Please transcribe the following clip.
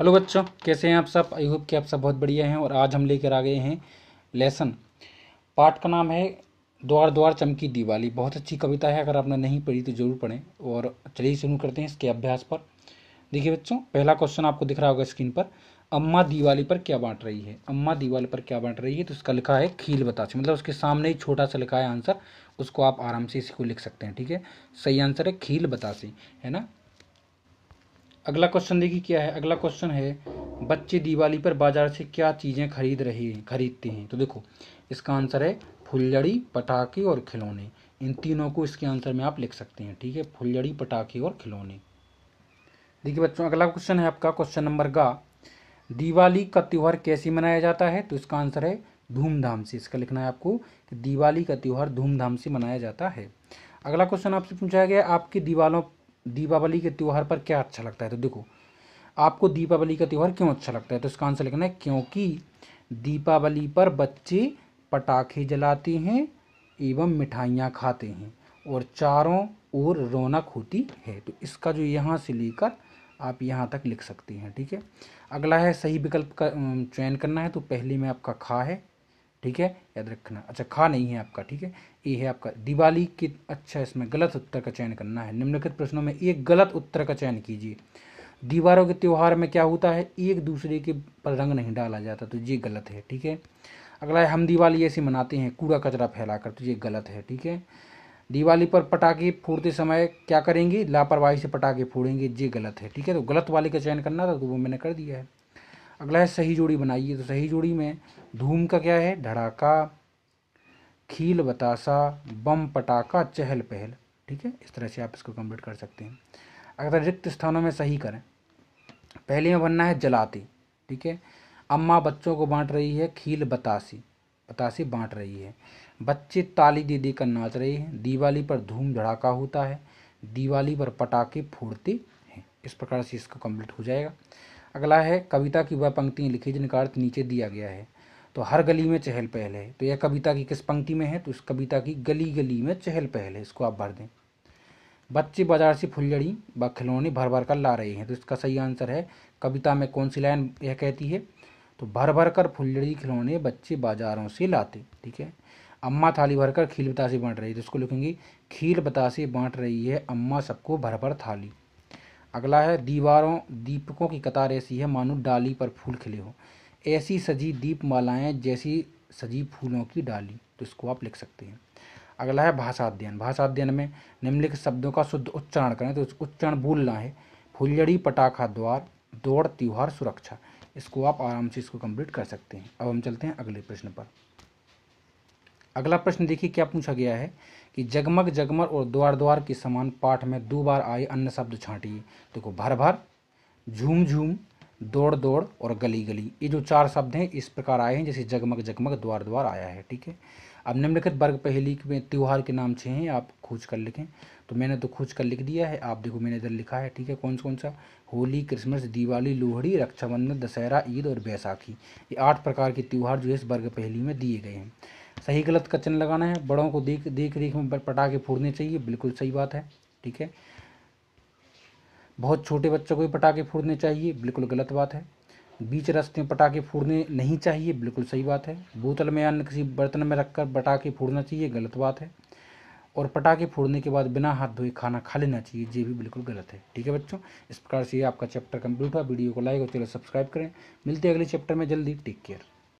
hello बच्चों कैसे हैं आप सब आई होप कि आप सब बहुत बढ़िया हैं और आज हम लेकर आ गए हैं लेसन पाठ का नाम है द्वार द्वार चमकी दिवाली बहुत अच्छी कविता है अगर आपने नहीं पढ़ी तो ज़रूर पढ़ें और चलिए शुरू करते हैं इसके अभ्यास पर देखिए बच्चों पहला क्वेश्चन आपको दिख रहा होगा स्क्रीन पर अम्मा दिवाली पर क्या बांट रही है अम्मा दिवाली पर क्या बांट रही है तो उसका लिखा है खील बताशे मतलब उसके सामने ही छोटा सा लिखा है आंसर उसको आप आराम से इसी को लिख सकते हैं ठीक है सही आंसर है खील बताशे है ना अगला क्वेश्चन देखिए क्या है अगला क्वेश्चन है बच्चे दिवाली पर बाजार से क्या चीज़ें खरीद रहे हैं खरीदते हैं तो देखो इसका आंसर है फुलझड़ी पटाखे और खिलौने इन तीनों को इसके आंसर में आप लिख सकते हैं ठीक है फुलझड़ी पटाखे और खिलौने देखिए बच्चों अगला क्वेश्चन है आपका क्वेश्चन नंबर का दिवाली का त्यौहार कैसे मनाया जाता है तो इसका आंसर है धूमधाम से इसका लिखना है आपको कि दिवाली का त्यौहार धूमधाम से मनाया जाता है अगला क्वेश्चन आपसे पूछा गया आपकी दीवारों दीपावली के त्यौहार पर क्या अच्छा लगता है तो देखो आपको दीपावली का त्यौहार क्यों अच्छा लगता है तो इसका आंसर लिखना है क्योंकि दीपावली पर बच्चे पटाखे जलाते हैं एवं मिठाइयाँ खाते हैं और चारों ओर रौनक होती है तो इसका जो यहाँ से लेकर आप यहाँ तक लिख सकते हैं ठीक है अगला है सही विकल्प का चयन करना है तो पहले में आपका खा है ठीक है याद रखना अच्छा खा नहीं है आपका ठीक है ये है आपका दिवाली के अच्छा इसमें गलत उत्तर का चयन करना है निम्नलिखित प्रश्नों में एक गलत उत्तर का चयन कीजिए दीवारों के त्यौहार में क्या होता है एक दूसरे के पर रंग नहीं डाला जाता तो ये गलत है ठीक है अगला है हम दिवाली ऐसी मनाते हैं कूड़ा कचरा फैलाकर तो ये गलत है ठीक है दिवाली पर पटाखे फोड़ते समय क्या करेंगे लापरवाही से पटाखे फोड़ेंगे ये गलत है ठीक है तो गलत वाले का चयन करना था तो वो मैंने कर दिया है अगला है सही जोड़ी बनाइए तो सही जोड़ी में धूम का क्या है धड़ाका खील बतासा बम पटाखा चहल पहल ठीक है इस तरह से आप इसको कंप्लीट कर सकते हैं अगर रिक्त स्थानों में सही करें पहले में बनना है जलाती ठीक है अम्मा बच्चों को बांट रही है खील बतासी बतासी बांट रही है बच्चे ताली दे देकर नाच रहे हैं दिवाली पर धूम धड़ाका होता है दिवाली पर पटाखे फोड़ते हैं इस प्रकार से इसको कंप्लीट हो जाएगा अगला है कविता की वह पंक्तियाँ लिखी जिनका अर्थ नीचे दिया गया है तो हर गली में चहल पहल है तो यह कविता की किस पंक्ति में है तो इस कविता की गली गली में चहल पहल है इसको आप भर दें बच्चे बाजार से फुलझड़ी व खिलौने भर भर कर ला रहे हैं तो इसका सही आंसर है कविता में कौन सी लाइन यह कहती है तो भर भर कर फुलझड़ी खिलौने बच्चे बाजारों से लाते ठीक है अम्मा थाली भरकर खील बतासे बांट रही है तो इसको लिखेंगे खील बतासे बांट रही है अम्मा सबको भर भर थाली अगला है दीवारों दीपकों की कतार ऐसी है मानो डाली पर फूल खिले हो ऐसी सजी दीप मालाएँ जैसी सजी फूलों की डाली तो इसको आप लिख सकते हैं अगला है भाषा अध्ययन भाषा अध्ययन में निम्नलिखित शब्दों का शुद्ध उच्चारण करें तो उच्चारण भूलना है फुलझड़ी पटाखा द्वार दौड़ त्यौहार सुरक्षा इसको आप आराम से इसको कंप्लीट कर सकते हैं अब हम चलते हैं अगले प्रश्न पर अगला प्रश्न देखिए क्या पूछा गया है कि जगमग जगमर और द्वार द्वार के समान पाठ में दो बार आए अन्य शब्द छांटिए देखो भर भर झूम झूम दौड़ दौड़ और गली गली ये जो चार शब्द हैं इस प्रकार आए हैं जैसे जगमग जगमग द्वार द्वार आया है ठीक है अब निम्नलिखित वर्ग पहेली में त्यौहार के नाम छः हैं आप खोज कर लिखें तो मैंने तो खोज कर लिख दिया है आप देखो मैंने इधर लिखा है ठीक है कौन सा कौन सा होली क्रिसमस दिवाली लोहड़ी रक्षाबंधन दशहरा ईद और बैसाखी ये आठ प्रकार के त्यौहार जो है इस वर्ग पहेली में दिए गए हैं सही गलत का चिन्ह लगाना है बड़ों को देख देख रेख में पटाखे फोड़ने चाहिए बिल्कुल सही बात है ठीक है बहुत छोटे बच्चों को भी पटाखे फोड़ने चाहिए बिल्कुल गलत बात है बीच रास्ते में पटाखे फोड़ने नहीं चाहिए बिल्कुल सही बात है बोतल में अन्य किसी बर्तन में रखकर पटाखे फोड़ना चाहिए गलत बात है और पटाखे फोड़ने के बाद बिना हाथ धोए खाना खा लेना चाहिए ये भी बिल्कुल गलत है ठीक है बच्चों इस प्रकार से आपका चैप्टर कंप्लीट हुआ वीडियो को लाइक और चैनल सब्सक्राइब करें मिलते हैं अगले चैप्टर में जल्दी टेक केयर